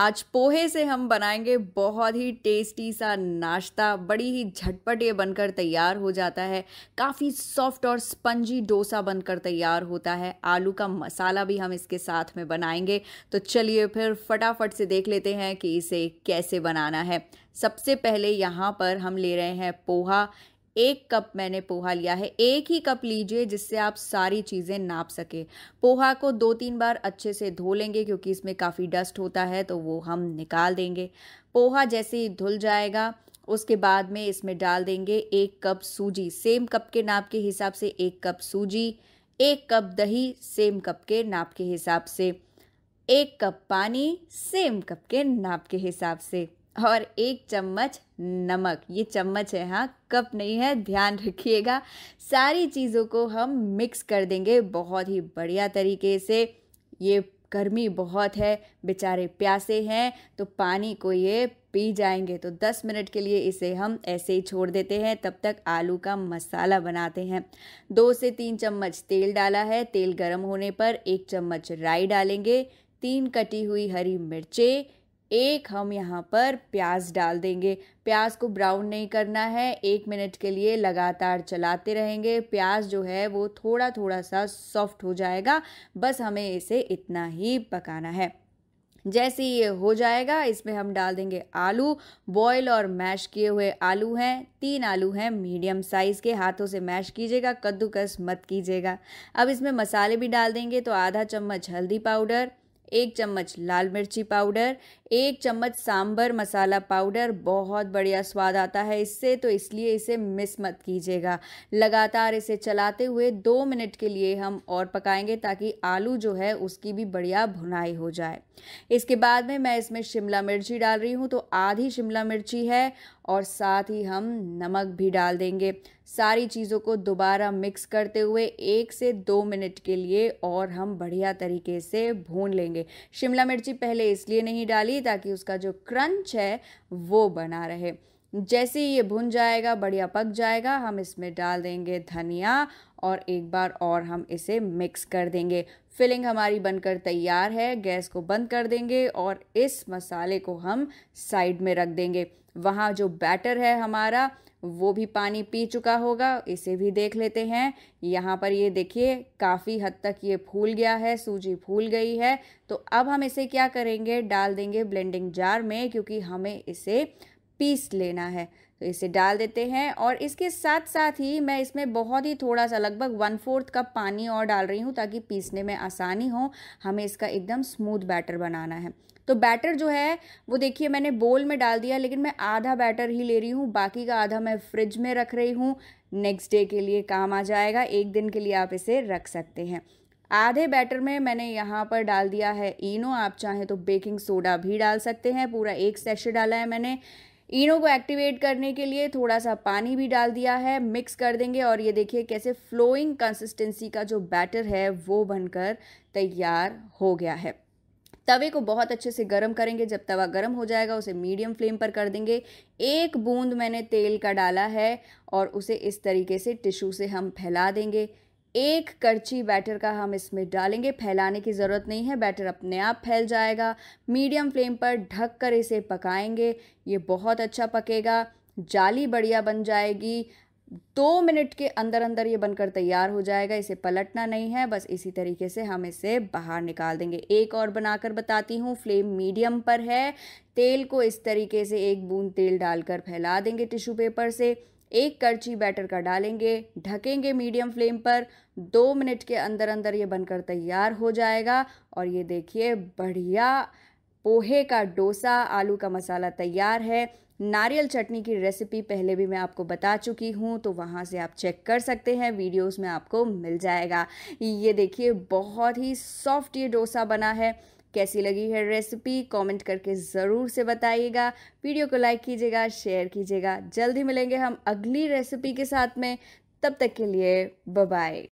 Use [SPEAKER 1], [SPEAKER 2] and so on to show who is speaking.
[SPEAKER 1] आज पोहे से हम बनाएंगे बहुत ही टेस्टी सा नाश्ता बड़ी ही झटपट ये बनकर तैयार हो जाता है काफ़ी सॉफ्ट और स्पंजी डोसा बनकर तैयार होता है आलू का मसाला भी हम इसके साथ में बनाएंगे तो चलिए फिर फटाफट से देख लेते हैं कि इसे कैसे बनाना है सबसे पहले यहाँ पर हम ले रहे हैं पोहा एक कप मैंने पोहा लिया है एक ही कप लीजिए जिससे आप सारी चीज़ें नाप सके पोहा को दो तीन बार अच्छे से धो लेंगे क्योंकि इसमें काफ़ी डस्ट होता है तो वो हम निकाल देंगे पोहा जैसे ही धुल जाएगा उसके बाद में इसमें डाल देंगे एक कप सूजी सेम कप के नाप के हिसाब से एक कप सूजी एक कप दही सेम कप के नाप के हिसाब से एक कप पानी सेम कप के नाप के हिसाब से और एक चम्मच नमक ये चम्मच है हाँ कप नहीं है ध्यान रखिएगा सारी चीज़ों को हम मिक्स कर देंगे बहुत ही बढ़िया तरीके से ये गर्मी बहुत है बेचारे प्यासे हैं तो पानी को ये पी जाएंगे तो 10 मिनट के लिए इसे हम ऐसे ही छोड़ देते हैं तब तक आलू का मसाला बनाते हैं दो से तीन चम्मच तेल डाला है तेल गर्म होने पर एक चम्मच राई डालेंगे तीन कटी हुई हरी मिर्चें एक हम यहाँ पर प्याज डाल देंगे प्याज को ब्राउन नहीं करना है एक मिनट के लिए लगातार चलाते रहेंगे प्याज जो है वो थोड़ा थोड़ा सा सॉफ्ट हो जाएगा बस हमें इसे इतना ही पकाना है जैसे ये हो जाएगा इसमें हम डाल देंगे आलू बॉयल और मैश किए हुए आलू हैं तीन आलू हैं मीडियम साइज़ के हाथों से मैश कीजिएगा कद्दूकस मत कीजिएगा अब इसमें मसाले भी डाल देंगे तो आधा चम्मच हल्दी पाउडर एक चम्मच लाल मिर्ची पाउडर एक चम्मच सांबर मसाला पाउडर बहुत बढ़िया स्वाद आता है इससे तो इसलिए इसे मिस मत कीजिएगा लगातार इसे चलाते हुए दो मिनट के लिए हम और पकाएंगे ताकि आलू जो है उसकी भी बढ़िया भुनाई हो जाए इसके बाद में मैं इसमें शिमला मिर्ची डाल रही हूँ तो आधी शिमला मिर्ची है और साथ ही हम नमक भी डाल देंगे सारी चीज़ों को दोबारा मिक्स करते हुए एक से दो मिनट के लिए और हम बढ़िया तरीके से भून लेंगे शिमला मिर्ची पहले इसलिए नहीं डाली ताकि उसका जो क्रंच है वो बना रहे जैसे ही ये भुन जाएगा बढ़िया पक जाएगा हम इसमें डाल देंगे धनिया और एक बार और हम इसे मिक्स कर देंगे फिलिंग हमारी बनकर तैयार है गैस को बंद कर देंगे और इस मसाले को हम साइड में रख देंगे वहाँ जो बैटर है हमारा वो भी पानी पी चुका होगा इसे भी देख लेते हैं यहाँ पर ये देखिए काफ़ी हद तक ये फूल गया है सूजी फूल गई है तो अब हम इसे क्या करेंगे डाल देंगे ब्लेंडिंग जार में क्योंकि हमें इसे पीस लेना है तो इसे डाल देते हैं और इसके साथ साथ ही मैं इसमें बहुत ही थोड़ा सा लगभग वन फोर्थ कप पानी और डाल रही हूँ ताकि पीसने में आसानी हो हमें इसका एकदम स्मूथ बैटर बनाना है तो बैटर जो है वो देखिए मैंने बोल में डाल दिया लेकिन मैं आधा बैटर ही ले रही हूँ बाकी का आधा मैं फ्रिज में रख रही हूँ नेक्स्ट डे के लिए काम आ जाएगा एक दिन के लिए आप इसे रख सकते हैं आधे बैटर में मैंने यहाँ पर डाल दिया है इनो आप चाहें तो बेकिंग सोडा भी डाल सकते हैं पूरा एक सेश डाला है मैंने इनो को एक्टिवेट करने के लिए थोड़ा सा पानी भी डाल दिया है मिक्स कर देंगे और ये देखिए कैसे फ्लोइंग कंसिस्टेंसी का जो बैटर है वो बनकर तैयार हो गया है तवे को बहुत अच्छे से गर्म करेंगे जब तवा गर्म हो जाएगा उसे मीडियम फ्लेम पर कर देंगे एक बूंद मैंने तेल का डाला है और उसे इस तरीके से टिश्यू से हम फैला देंगे एक करची बैटर का हम इसमें डालेंगे फैलाने की ज़रूरत नहीं है बैटर अपने आप फैल जाएगा मीडियम फ्लेम पर ढक कर इसे पकाएंगे ये बहुत अच्छा पकेगा जाली बढ़िया बन जाएगी दो मिनट के अंदर अंदर ये बनकर तैयार हो जाएगा इसे पलटना नहीं है बस इसी तरीके से हम इसे बाहर निकाल देंगे एक और बनाकर बताती हूँ फ्लेम मीडियम पर है तेल को इस तरीके से एक बूंद तेल डालकर फैला देंगे टिश्यू पेपर से एक करची बैटर का डालेंगे ढकेंगे मीडियम फ्लेम पर दो मिनट के अंदर अंदर ये बनकर तैयार हो जाएगा और ये देखिए बढ़िया पोहे का डोसा आलू का मसाला तैयार है नारियल चटनी की रेसिपी पहले भी मैं आपको बता चुकी हूँ तो वहाँ से आप चेक कर सकते हैं वीडियोस में आपको मिल जाएगा ये देखिए बहुत ही सॉफ्ट ये डोसा बना है कैसी लगी है रेसिपी कमेंट करके ज़रूर से बताइएगा वीडियो को लाइक कीजिएगा शेयर कीजिएगा जल्दी मिलेंगे हम अगली रेसिपी के साथ में तब तक के लिए बाय